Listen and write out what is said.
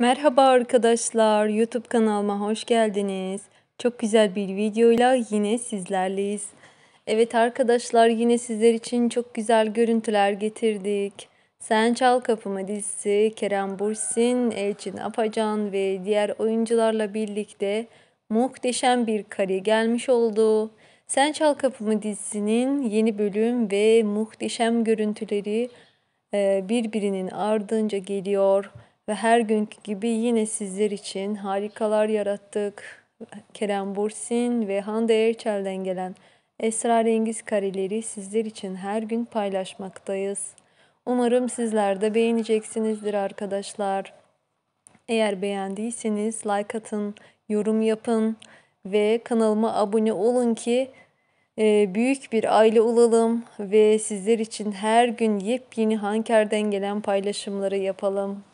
Merhaba arkadaşlar, YouTube kanalıma hoş geldiniz. Çok güzel bir videoyla yine sizlerleyiz. Evet arkadaşlar yine sizler için çok güzel görüntüler getirdik. Sen Çal Kapımı dizisi Kerem Bursin, Elçin Apacan ve diğer oyuncularla birlikte muhteşem bir kare gelmiş oldu. Sen Çal Kapımı dizisinin yeni bölüm ve muhteşem görüntüleri e, birbirinin ardınca geliyor. Ve her günkü gibi yine sizler için harikalar yarattık. Kerem Bursin ve Hande Erçel'den gelen esrarengiz kareleri sizler için her gün paylaşmaktayız. Umarım sizler de beğeneceksinizdir arkadaşlar. Eğer beğendiyseniz like atın, yorum yapın ve kanalıma abone olun ki e, büyük bir aile olalım ve sizler için her gün yepyeni Hanker'den gelen paylaşımları yapalım.